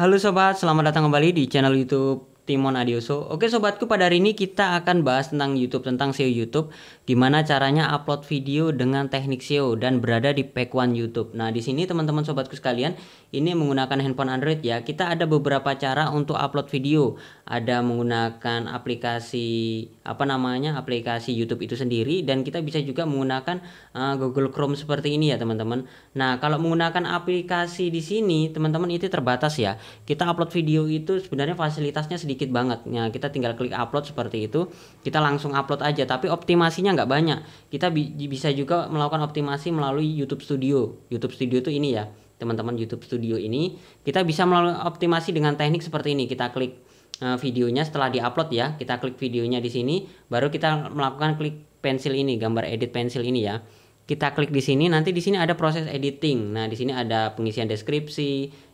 Halo sobat, selamat datang kembali di channel YouTube Timon Adioso. Oke sobatku pada hari ini kita akan bahas tentang YouTube tentang SEO YouTube, gimana caranya upload video dengan teknik SEO dan berada di pack one YouTube. Nah di sini teman-teman sobatku sekalian, ini menggunakan handphone Android ya. Kita ada beberapa cara untuk upload video. Ada menggunakan aplikasi apa namanya aplikasi YouTube itu sendiri dan kita bisa juga menggunakan uh, Google Chrome seperti ini ya teman-teman. Nah kalau menggunakan aplikasi di sini teman-teman itu terbatas ya. Kita upload video itu sebenarnya fasilitasnya sedikit sedikit banget. Nah, kita tinggal klik upload seperti itu, kita langsung upload aja. Tapi optimasinya nggak banyak. Kita bi bisa juga melakukan optimasi melalui YouTube Studio. YouTube Studio itu ini ya, teman-teman YouTube Studio ini. Kita bisa melalui optimasi dengan teknik seperti ini. Kita klik eh, videonya setelah diupload ya. Kita klik videonya di sini, baru kita melakukan klik pensil ini, gambar edit pensil ini ya kita klik di sini nanti di sini ada proses editing nah di sini ada pengisian deskripsi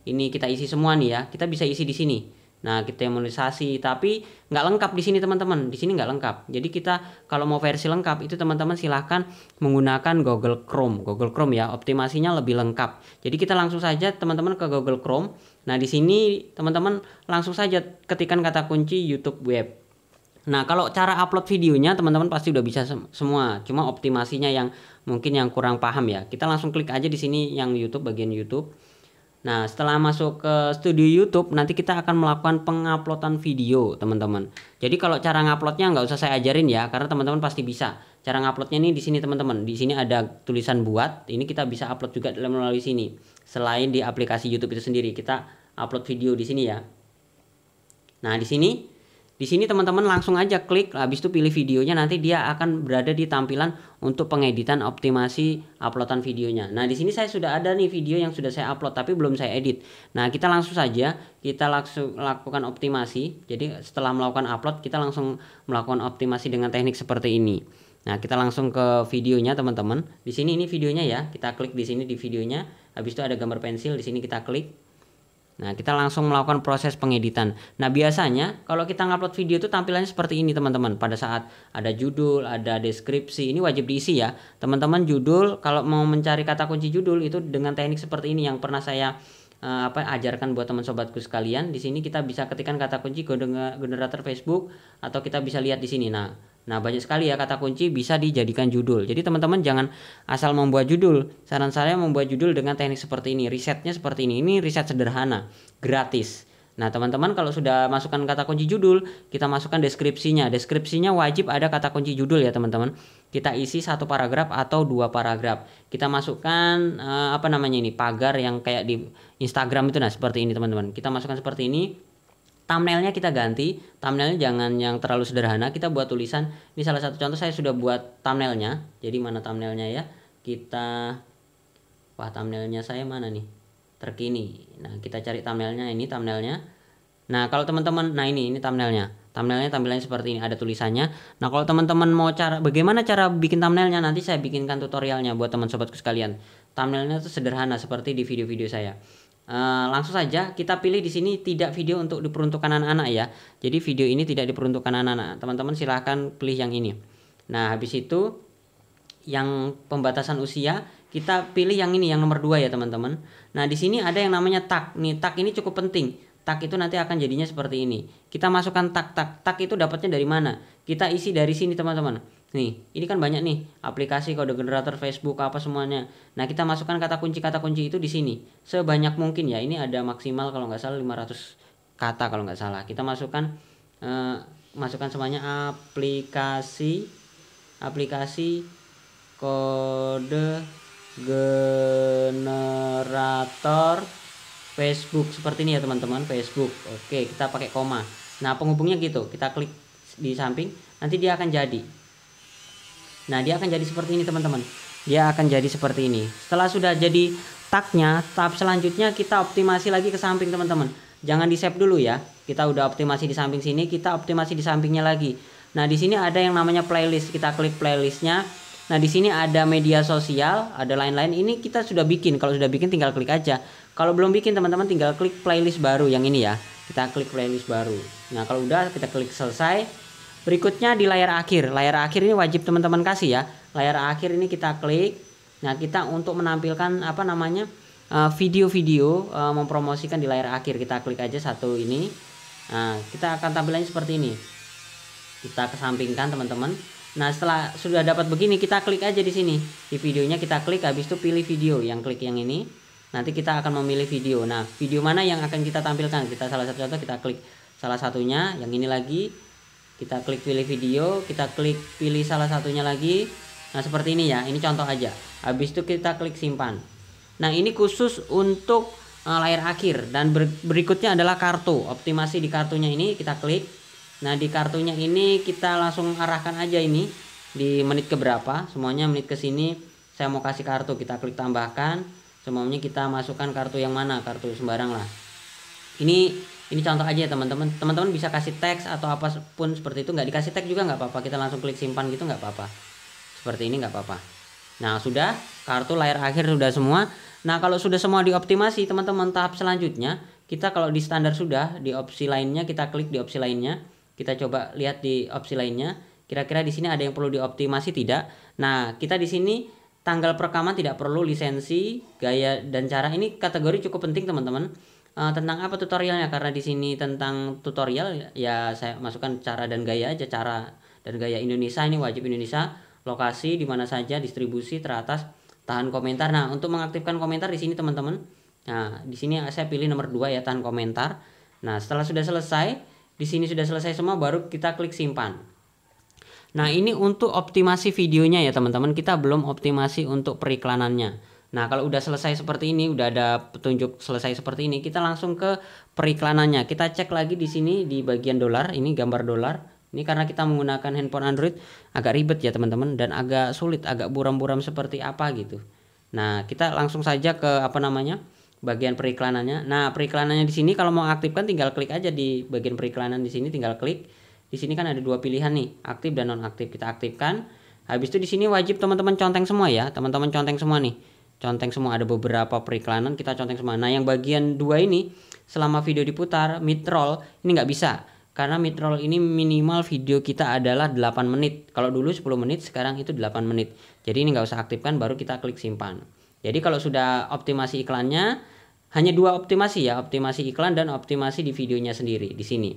ini kita isi semua nih ya kita bisa isi di sini Nah, kita imunisasi, tapi nggak lengkap di sini teman-teman. Di sini nggak lengkap. Jadi kita kalau mau versi lengkap itu teman-teman silahkan menggunakan Google Chrome. Google Chrome ya, optimasinya lebih lengkap. Jadi kita langsung saja teman-teman ke Google Chrome. Nah, di sini teman-teman langsung saja ketikkan kata kunci YouTube Web. Nah, kalau cara upload videonya teman-teman pasti udah bisa sem semua. Cuma optimasinya yang mungkin yang kurang paham ya. Kita langsung klik aja di sini yang YouTube bagian YouTube. Nah, setelah masuk ke studio YouTube, nanti kita akan melakukan penguploadan video, teman-teman. Jadi kalau cara nguploadnya nggak usah saya ajarin ya, karena teman-teman pasti bisa. Cara nguploadnya ini di sini teman-teman. Di sini ada tulisan buat. Ini kita bisa upload juga dalam melalui sini. Selain di aplikasi YouTube itu sendiri, kita upload video di sini ya. Nah, di sini di sini teman-teman langsung aja klik, habis itu pilih videonya nanti dia akan berada di tampilan untuk pengeditan optimasi uploadan videonya. Nah, di sini saya sudah ada nih video yang sudah saya upload tapi belum saya edit. Nah, kita langsung saja kita langsung lakukan optimasi. Jadi, setelah melakukan upload, kita langsung melakukan optimasi dengan teknik seperti ini. Nah, kita langsung ke videonya teman-teman. Di sini ini videonya ya. Kita klik di sini di videonya. Habis itu ada gambar pensil, di sini kita klik. Nah, kita langsung melakukan proses pengeditan. Nah, biasanya kalau kita ngupload video itu tampilannya seperti ini, teman-teman. Pada saat ada judul, ada deskripsi, ini wajib diisi ya. Teman-teman judul kalau mau mencari kata kunci judul itu dengan teknik seperti ini yang pernah saya uh, apa ajarkan buat teman sobatku sekalian. Di sini kita bisa ketikkan kata kunci generator Facebook atau kita bisa lihat di sini. Nah, Nah, banyak sekali ya kata kunci bisa dijadikan judul. Jadi teman-teman jangan asal membuat judul. Saran saya membuat judul dengan teknik seperti ini. Risetnya seperti ini. Ini riset sederhana, gratis. Nah, teman-teman kalau sudah masukkan kata kunci judul, kita masukkan deskripsinya. Deskripsinya wajib ada kata kunci judul ya, teman-teman. Kita isi satu paragraf atau dua paragraf. Kita masukkan eh, apa namanya ini? pagar yang kayak di Instagram itu nah, seperti ini, teman-teman. Kita masukkan seperti ini thumbnailnya kita ganti thumbnailnya jangan yang terlalu sederhana kita buat tulisan ini salah satu contoh saya sudah buat thumbnailnya jadi mana thumbnailnya ya kita wah thumbnailnya saya mana nih terkini nah kita cari thumbnailnya ini thumbnailnya nah kalau teman-teman nah ini ini thumbnailnya thumbnailnya tampilannya seperti ini ada tulisannya nah kalau teman-teman mau cara bagaimana cara bikin thumbnailnya nanti saya bikinkan tutorialnya buat teman sobatku sekalian thumbnailnya itu sederhana seperti di video-video saya Eh, langsung saja kita pilih di sini tidak video untuk diperuntukkan anak-anak ya. Jadi video ini tidak diperuntukkan anak-anak. Teman-teman silahkan pilih yang ini. Nah, habis itu yang pembatasan usia kita pilih yang ini yang nomor dua ya, teman-teman. Nah, di sini ada yang namanya tag. Nih, tag ini cukup penting. Tag itu nanti akan jadinya seperti ini. Kita masukkan tag tag. Tag itu dapatnya dari mana? Kita isi dari sini, teman-teman Nih, ini kan banyak nih aplikasi kode generator Facebook apa semuanya. Nah, kita masukkan kata kunci kata kunci itu di sini sebanyak mungkin ya. Ini ada maksimal kalau nggak salah 500 kata kalau nggak salah. Kita masukkan eh, masukkan semuanya aplikasi aplikasi kode generator Facebook seperti ini ya teman-teman Facebook. Oke, kita pakai koma. Nah, penghubungnya gitu. Kita klik di samping, nanti dia akan jadi. Nah, dia akan jadi seperti ini, teman-teman. Dia akan jadi seperti ini. Setelah sudah jadi taknya, tahap selanjutnya kita optimasi lagi ke samping, teman-teman. Jangan di save dulu ya. Kita udah optimasi di samping sini, kita optimasi di sampingnya lagi. Nah, di sini ada yang namanya playlist. Kita klik playlistnya. Nah, di sini ada media sosial, ada lain-lain. Ini kita sudah bikin. Kalau sudah bikin tinggal klik aja. Kalau belum bikin, teman-teman tinggal klik playlist baru yang ini ya. Kita klik playlist baru. Nah, kalau udah kita klik selesai. Berikutnya di layar akhir. Layar akhir ini wajib teman-teman kasih ya. Layar akhir ini kita klik. Nah, kita untuk menampilkan apa namanya? Eh, video-video eh, mempromosikan di layar akhir. Kita klik aja satu ini. Nah, kita akan tampilannya seperti ini. Kita kesampingkan teman-teman. Nah, setelah sudah dapat begini, kita klik aja di sini. Di videonya kita klik habis itu pilih video yang klik yang ini. Nanti kita akan memilih video. Nah, video mana yang akan kita tampilkan? Kita salah satu contoh kita klik salah satunya, yang ini lagi kita klik pilih video kita klik pilih salah satunya lagi nah seperti ini ya ini contoh aja habis itu kita klik simpan nah ini khusus untuk uh, layar akhir dan ber berikutnya adalah kartu optimasi di kartunya ini kita klik nah di kartunya ini kita langsung arahkan aja ini di menit keberapa semuanya menit ke sini saya mau kasih kartu kita klik tambahkan semuanya kita masukkan kartu yang mana kartu sembarang lah ini ini contoh aja ya teman-teman teman-teman bisa kasih teks atau apapun seperti itu nggak dikasih teks juga nggak apa-apa kita langsung klik simpan gitu nggak apa-apa seperti ini nggak apa-apa nah sudah kartu layar akhir sudah semua nah kalau sudah semua dioptimasi teman-teman tahap selanjutnya kita kalau di standar sudah di opsi lainnya kita klik di opsi lainnya kita coba lihat di opsi lainnya kira-kira di sini ada yang perlu dioptimasi tidak nah kita di sini tanggal perekaman tidak perlu lisensi gaya dan cara ini kategori cukup penting teman-teman Eh, tentang apa tutorialnya karena di sini tentang tutorial ya saya masukkan cara dan gaya aja cara dan gaya Indonesia ini wajib Indonesia lokasi di mana saja distribusi teratas tahan komentar nah untuk mengaktifkan komentar di sini teman-teman nah di sini saya pilih nomor 2 ya tahan komentar nah setelah sudah selesai di sini sudah selesai semua baru kita klik simpan nah ini untuk optimasi videonya ya teman-teman kita belum optimasi untuk periklanannya Nah, kalau udah selesai seperti ini, udah ada petunjuk selesai seperti ini, kita langsung ke periklanannya. Kita cek lagi di sini di bagian dolar, ini gambar dolar. Ini karena kita menggunakan handphone Android agak ribet ya teman-teman dan agak sulit, agak buram-buram seperti apa gitu. Nah, kita langsung saja ke apa namanya? bagian periklanannya. Nah, periklanannya di sini kalau mau aktifkan tinggal klik aja di bagian periklanan di sini tinggal klik. Di sini kan ada dua pilihan nih, aktif dan non aktif. Kita aktifkan. Habis itu di sini wajib teman-teman conteng semua ya, teman-teman conteng semua nih conteng semua ada beberapa periklanan kita conteng semua nah yang bagian dua ini selama video diputar midroll ini nggak bisa karena midroll ini minimal video kita adalah 8 menit kalau dulu 10 menit sekarang itu 8 menit jadi ini nggak usah aktifkan baru kita klik simpan jadi kalau sudah optimasi iklannya hanya dua optimasi ya optimasi iklan dan optimasi di videonya sendiri di sini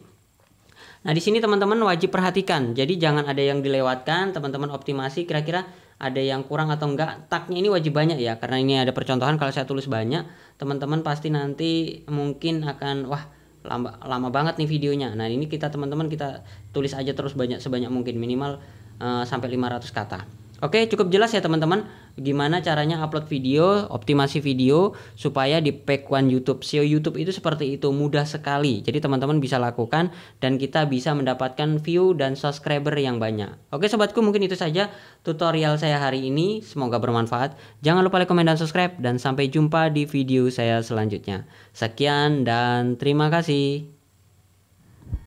Nah, di sini teman-teman wajib perhatikan. Jadi jangan ada yang dilewatkan, teman-teman optimasi kira-kira ada yang kurang atau enggak taknya ini wajib banyak ya karena ini ada percontohan kalau saya tulis banyak teman-teman pasti nanti mungkin akan wah lama lama banget nih videonya nah ini kita teman-teman kita tulis aja terus banyak sebanyak mungkin minimal uh, sampai 500 kata Oke, cukup jelas ya teman-teman gimana caranya upload video, optimasi video supaya di pack one YouTube. SEO YouTube itu seperti itu, mudah sekali. Jadi teman-teman bisa lakukan dan kita bisa mendapatkan view dan subscriber yang banyak. Oke sobatku, mungkin itu saja tutorial saya hari ini. Semoga bermanfaat. Jangan lupa like, komen, dan subscribe dan sampai jumpa di video saya selanjutnya. Sekian dan terima kasih.